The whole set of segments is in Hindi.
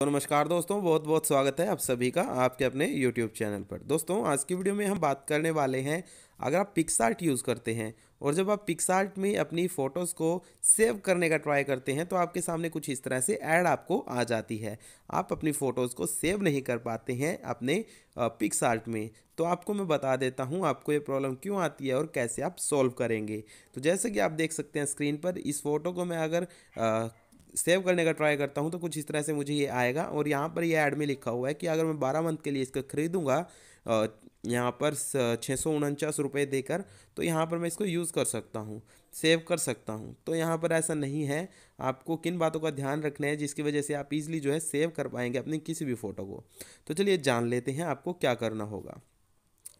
तो नमस्कार दोस्तों बहुत बहुत स्वागत है आप सभी का आपके अपने YouTube चैनल पर दोस्तों आज की वीडियो में हम बात करने वाले हैं अगर आप पिक्सार्ट यूज़ करते हैं और जब आप पिक्सार्ट में अपनी फ़ोटोज़ को सेव करने का ट्राई करते हैं तो आपके सामने कुछ इस तरह से ऐड आपको आ जाती है आप अपनी फ़ोटोज़ को सेव नहीं कर पाते हैं अपने पिक्सार्ट में तो आपको मैं बता देता हूँ आपको ये प्रॉब्लम क्यों आती है और कैसे आप सॉल्व करेंगे तो जैसे कि आप देख सकते हैं स्क्रीन पर इस फ़ोटो को मैं अगर आ, सेव करने का ट्राई करता हूँ तो कुछ इस तरह से मुझे ये आएगा और यहाँ पर ये ऐड में लिखा हुआ है कि अगर मैं बारह मंथ के लिए इसको खरीदूँगा यहाँ पर छः सौ उनचास रुपये देकर तो यहाँ पर मैं इसको यूज़ कर सकता हूँ सेव कर सकता हूँ तो यहाँ पर ऐसा नहीं है आपको किन बातों का ध्यान रखना है जिसकी वजह से आप इजली जो है सेव कर पाएंगे अपनी किसी भी फ़ोटो को तो चलिए जान लेते हैं आपको क्या करना होगा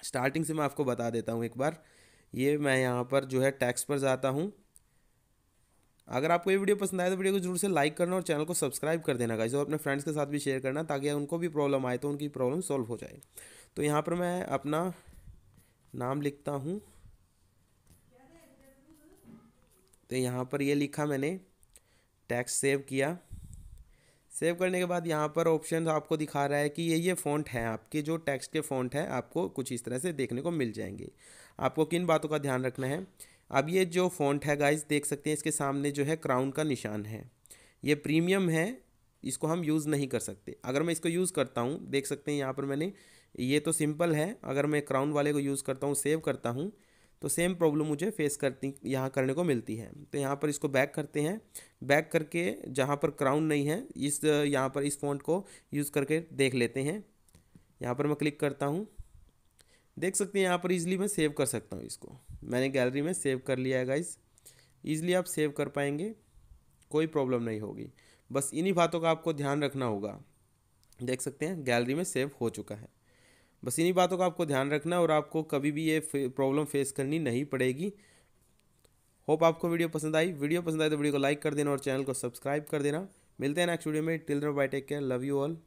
स्टार्टिंग से मैं आपको बता देता हूँ एक बार ये मैं यहाँ पर जो है टैक्स पर जाता हूँ अगर आपको ये वीडियो पसंद आए तो वीडियो को जरूर से लाइक करना और चैनल को सब्सक्राइब कर देना गाइज और अपने फ्रेंड्स के साथ भी शेयर करना ताकि उनको भी प्रॉब्लम आए तो उनकी प्रॉब्लम सॉल्व हो जाए तो यहाँ पर मैं अपना नाम लिखता हूँ तो यहाँ पर ये लिखा मैंने टैक्स सेव किया सेव करने के बाद यहाँ पर ऑप्शन आपको दिखा रहा है कि ये ये फ़ॉन्ट है आपके जो टेक्स्ट के फ़ॉन्ट है आपको कुछ इस तरह से देखने को मिल जाएंगे आपको किन बातों का ध्यान रखना है अब ये जो फ़ॉन्ट है गाइस देख सकते हैं इसके सामने जो है क्राउन का निशान है ये प्रीमियम है इसको हम यूज़ नहीं कर सकते अगर मैं इसको यूज़ करता हूँ देख सकते हैं यहाँ पर मैंने ये तो सिंपल है अगर मैं क्राउन वाले को यूज़ करता हूँ सेव करता हूँ तो सेम प्रॉब्लम मुझे फेस करती यहाँ करने को मिलती है तो यहाँ पर इसको बैक करते हैं बैक करके जहाँ पर क्राउन नहीं है इस यहाँ पर इस फॉन्ट को यूज़ करके देख लेते हैं यहाँ पर मैं क्लिक करता हूँ देख सकते हैं यहाँ पर ईजिली मैं सेव कर सकता हूँ इसको मैंने गैलरी में सेव कर लिया है गाइस ईजिली आप सेव कर पाएंगे कोई प्रॉब्लम नहीं होगी बस इन्हीं बातों का आपको ध्यान रखना होगा देख सकते हैं गैलरी में सेव हो चुका है बस इन्हीं बातों का आपको ध्यान रखना है और आपको कभी भी ये प्रॉब्लम फेस करनी नहीं पड़ेगी होप आपको वीडियो पसंद आई वीडियो पसंद आई तो वीडियो को लाइक कर देना और चैनल को सब्सक्राइब कर देना मिलते हैं नेक्स्ट वीडियो में till bye take care love you all